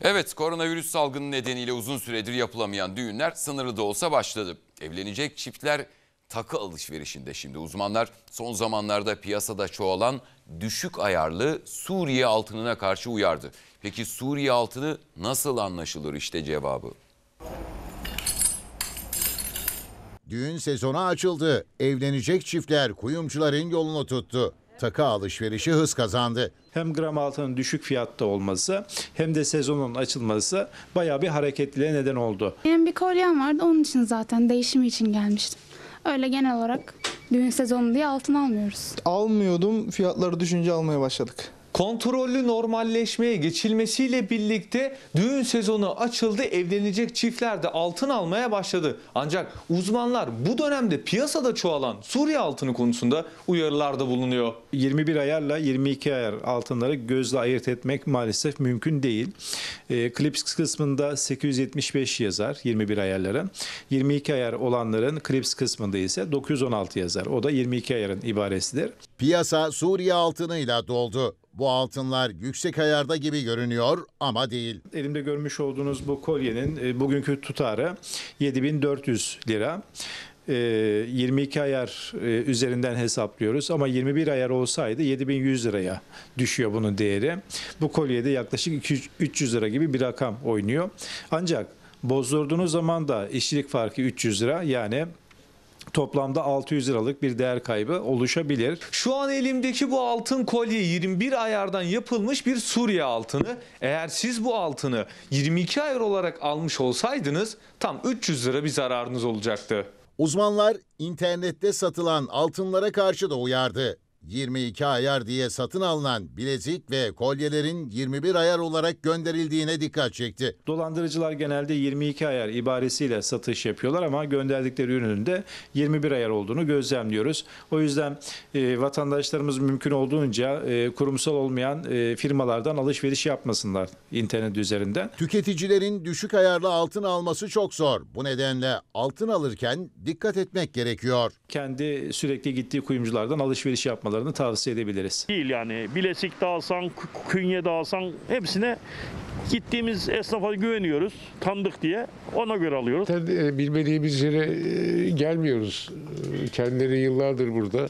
Evet, koronavirüs salgını nedeniyle uzun süredir yapılamayan düğünler sınırlı da olsa başladı. Evlenecek çiftler takı alışverişinde şimdi. Uzmanlar son zamanlarda piyasada çoğalan düşük ayarlı Suriye altınına karşı uyardı. Peki Suriye altını nasıl anlaşılır işte cevabı. Düğün sezonu açıldı. Evlenecek çiftler kuyumcuların yolunu tuttu takı alışverişi hız kazandı. Hem gram altının düşük fiyatta olması hem de sezonun açılması bayağı bir hareketliliğe neden oldu. Benim bir kolyem vardı onun için zaten değişimi için gelmiştim. Öyle genel olarak düğün sezonu diye altın almıyoruz. Almıyordum fiyatları düşünce almaya başladık. Kontrollü normalleşmeye geçilmesiyle birlikte düğün sezonu açıldı. Evlenecek çiftler de altın almaya başladı. Ancak uzmanlar bu dönemde piyasada çoğalan Suriye altını konusunda uyarılarda bulunuyor. 21 ayarla 22 ayar altınları gözle ayırt etmek maalesef mümkün değil. E, ee, klips kısmında 875 yazar 21 ayarların, 22 ayar olanların klips kısmında ise 916 yazar. O da 22 ayarın ibaresidir. Piyasa Suriye altınıyla doldu. Bu altınlar yüksek ayarda gibi görünüyor ama değil. Elimde görmüş olduğunuz bu kolyenin e, bugünkü tutarı 7400 lira. 22 e, ayar e, üzerinden hesaplıyoruz ama 21 ayar olsaydı 7100 liraya düşüyor bunun değeri. Bu kolyede yaklaşık 300 lira gibi bir rakam oynuyor. Ancak bozdurduğunuz zaman da işçilik farkı 300 lira yani toplamda 600 liralık bir değer kaybı oluşabilir. Şu an elimdeki bu altın kolye 21 ayardan yapılmış bir Suriye altını. Eğer siz bu altını 22 ayar olarak almış olsaydınız tam 300 lira bir zararınız olacaktı. Uzmanlar internette satılan altınlara karşı da uyardı. 22 ayar diye satın alınan bilezik ve kolyelerin 21 ayar olarak gönderildiğine dikkat çekti. Dolandırıcılar genelde 22 ayar ibaresiyle satış yapıyorlar ama gönderdikleri ürünün de 21 ayar olduğunu gözlemliyoruz. O yüzden e, vatandaşlarımız mümkün olduğunca e, kurumsal olmayan e, firmalardan alışveriş yapmasınlar internet üzerinden. Tüketicilerin düşük ayarlı altın alması çok zor. Bu nedenle altın alırken dikkat etmek gerekiyor. Kendi sürekli gittiği kuyumculardan alışveriş yapmalı almalarını tavsiye edebiliriz. Değil yani Bilesik'te alsan, Künye'de alsan hepsine gittiğimiz esnafa güveniyoruz. Tanıdık diye ona göre alıyoruz. E, bilmediğimiz yere e, gelmiyoruz. E, kendileri yıllardır burada.